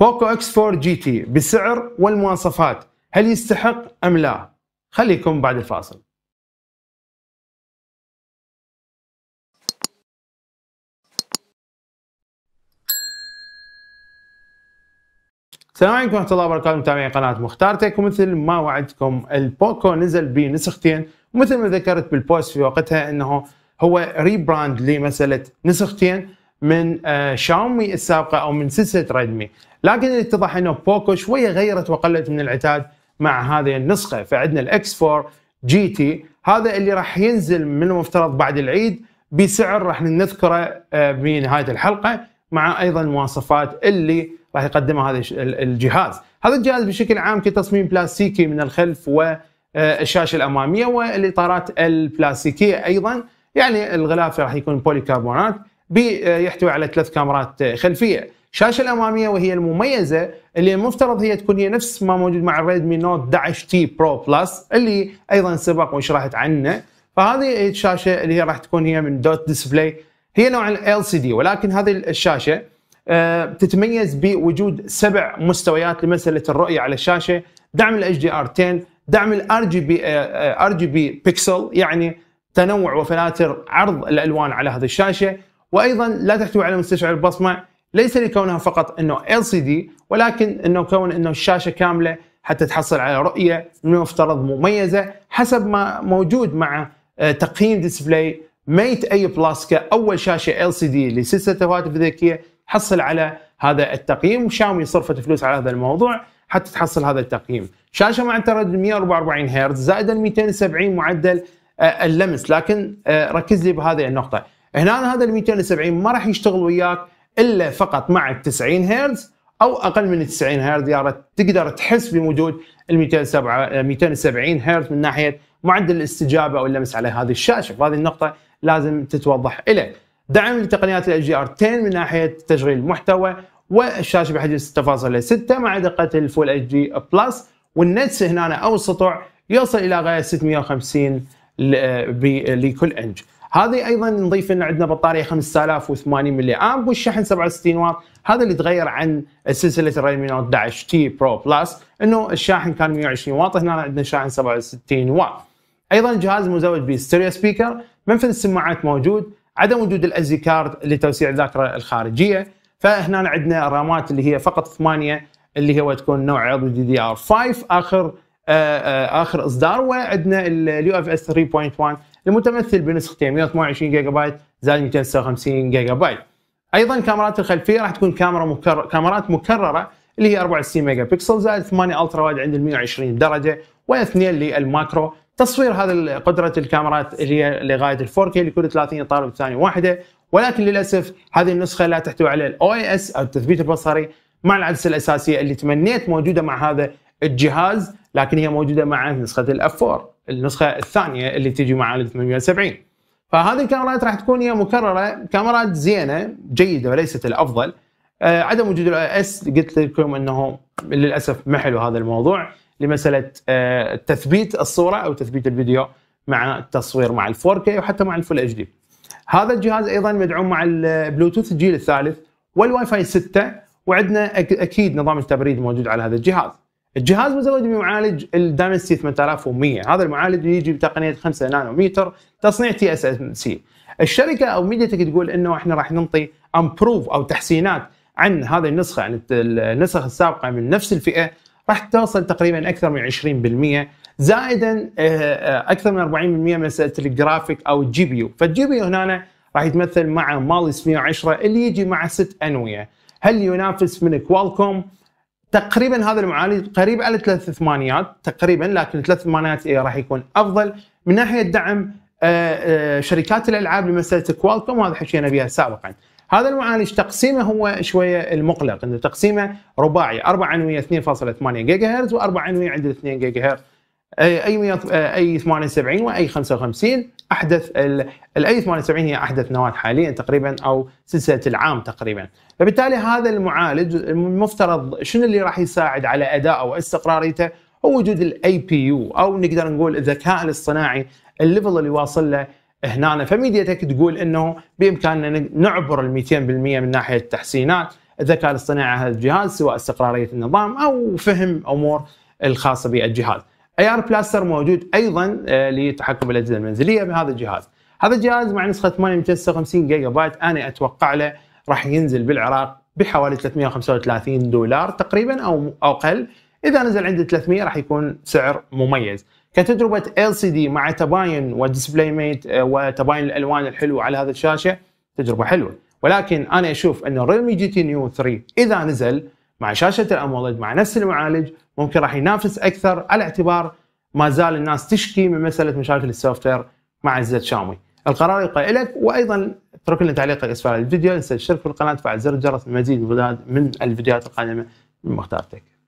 بوكو اكس 4 جي تي بالسعر والمواصفات هل يستحق ام لا؟ خليكم بعد الفاصل. السلام عليكم ورحمة الله وبركاته متابعي قناة مختار تك ومثل ما وعدتكم البوكو نزل بنسختين ومثل ما ذكرت بالبوست في وقتها انه هو ريبراند لمسألة نسختين من شاومي آه، السابقه او من سلسله ريدمي لكن اتضح انه بوكو شويه غيرت وقلت من العتاد مع هذه النسخه فعندنا الاكس 4 جي تي هذا اللي راح ينزل من المفترض بعد العيد بسعر راح نذكره آه، بنهايه الحلقه مع ايضا المواصفات اللي راح يقدمها هذا الجهاز هذا الجهاز بشكل عام كتصميم بلاستيكي من الخلف والشاشه آه، الاماميه والاطارات البلاستيكيه ايضا يعني الغلاف راح يكون بوليكربونات آه، يحتوي على ثلاث كاميرات آه، خلفيه الشاشه الاماميه وهي المميزه اللي المفترض هي تكون هي نفس ما موجود مع الريدمي نوت 11 تي برو بلس اللي ايضا سبق وشرحت عنه فهذه الشاشه اللي هي راح تكون هي من دوت ديسبلاي هي نوع ال سي دي ولكن هذه الشاشه آه، تتميز بوجود سبع مستويات لمساله الرؤيه على الشاشه دعم الاتش دي ار 10 دعم الار جي بي ار جي بي بيكسل يعني تنوع وفلاتر عرض الالوان على هذه الشاشه وايضا لا تحتوي على مستشعر بصمه ليس لكونها فقط انه سي دي ولكن انه كون انه الشاشه كامله حتى تحصل على رؤيه من المفترض مميزه حسب ما موجود مع آه، تقييم ديسبلاي ميت اي بلس كاول شاشه سي دي لسلسله الهواتف الذكيه حصل على هذا التقييم وشاومي صرفت فلوس على هذا الموضوع حتى تحصل هذا التقييم شاشه مع تردد 144 هرتز زائد 270 معدل آه، اللمس لكن آه، ركز لي بهذه النقطه هنا هذا ال 270 ما راح يشتغل وياك الا فقط مع ال 90 هرتز او اقل من 90 هرتز يا ريت تقدر تحس بوجود ال 270 هرتز من ناحيه معدل الاستجابه او اللمس على هذه الشاشه فهذه النقطه لازم تتوضح له دعم لتقنيات ال جي ار 10 من ناحيه تشغيل المحتوى والشاشه بحجم 6.6 مع دقه الفول اتش دي بلس والنتس هنا او السطوع يصل الى غايه 650 لكل انج هذه ايضا نضيف ان عندنا بطاريه 5080 ملي امب والشحن 67 واط هذا اللي تغير عن سلسله الريمي نوت 11 تي برو بلس انه الشاحن كان 120 واط هنا عندنا شاحن 67 واط ايضا الجهاز مزود بستيريو سبيكر منفذ السماعات موجود عدم وجود الازي كارد لتوسيع الذاكره الخارجيه فهنا عندنا الرامات اللي هي فقط 8 اللي هو تكون نوع عضو دي دي ار 5 اخر آآ آه، آآ آه، اخر اصدار وعندنا اليو اف اس 3.1 المتمثل بنسختين 128 جيجا بايت زائد 256 جيجا بايت ايضا كاميرات الخلفيه راح تكون كاميرا مكرر كاميرات مكرره اللي هي 64 ميجا بكسل زائد 8 الترا وايد عند 120 درجه واثنين للماكرو تصوير هذا قدره الكاميرات اللي هي لغايه ال 4K لكل 30 طالب ثانيه واحده ولكن للاسف هذه النسخه لا تحتوي على الاو اي اس او التثبيت البصري مع العدسه الاساسيه اللي تمنيت موجوده مع هذا الجهاز لكن هي موجوده مع نسخه الاف 4 النسخه الثانيه اللي تجي مع ال 870 فهذه الكاميرات راح تكون هي مكرره كاميرات زينه جيده وليست الافضل آه عدم وجود الاي اس قلت لكم انه للاسف حلو هذا الموضوع لمساله آه تثبيت الصوره او تثبيت الفيديو مع التصوير مع ال 4K وحتى مع الفول اتش دي. هذا الجهاز ايضا مدعوم مع البلوتوث الجيل الثالث والواي فاي 6 وعندنا اكيد نظام التبريد موجود على هذا الجهاز. الجهاز مزود بمعالج الدايمنسي 8100 هذا المعالج يجي بتقنيه 5 نانومتر تصنيع تي اس ام سي الشركه او تك تقول انه احنا راح نعطي امبروف او تحسينات عن هذه النسخه عن يعني النسخ السابقه من نفس الفئه راح توصل تقريبا اكثر من 20% زائدا آه، آه، اكثر من 40% من مساله الجرافيك او الجي بي يو فالجي بي يو هنا راح يتمثل مع مالس 110 اللي يجي مع ست انويه هل ينافس من كوالكوم تقريبا هذا المعالج قريب على ثلاث ثمانيات تقريبا لكن ثلاث ثمانيات إيه، راح يكون افضل من ناحيه دعم آه، آه، شركات الالعاب لمساله كوالكوم وهذا حكينا بها سابقا. هذا المعالج تقسيمه هو شويه المقلق انه تقسيمه رباعي اربع انويه 2.8 جيجا هرتز واربع انويه عند 2 جيجا هرتز اي 178 آه، واي 55 احدث الاي 78 هي احدث نواه حاليا تقريبا او سلسله العام تقريبا فبالتالي هذا المعالج المفترض شنو اللي راح يساعد على اداءه واستقراريته هو وجود الاي بي يو او نقدر نقول الذكاء الاصطناعي الليفل اللي واصل له هنا فميديا تك تقول انه بامكاننا نعبر ال 200% من ناحيه التحسينات الذكاء الاصطناعي على هذا الجهاز سواء استقراريه النظام او فهم امور الخاصه بالجهاز. اي ار بلاستر موجود ايضا آه، لتحكم الاجهزه المنزليه بهذا الجهاز هذا الجهاز مع نسخه 8256 جيجا بايت انا اتوقع له راح ينزل بالعراق بحوالي 335 دولار تقريبا او او اقل اذا نزل عند 300 راح يكون سعر مميز كتجربه ال سي دي مع تباين وديسبلاي ميت آه، وتباين الالوان الحلو على هذا الشاشه تجربه حلوه ولكن انا اشوف ان ريلمي جي تي نيو 3 اذا نزل مع شاشه الامولد مع نفس المعالج ممكن راح ينافس اكثر على اعتبار ما زال الناس تشكي من مساله مشاكل السوفتوير مع عزه شاومي. القرار يبقى لك وايضا اترك لنا تعليق اسفل الفيديو، انسى تشترك في القناه وتفعل زر الجرس للمزيد من الفيديوهات القادمه من مختارتك.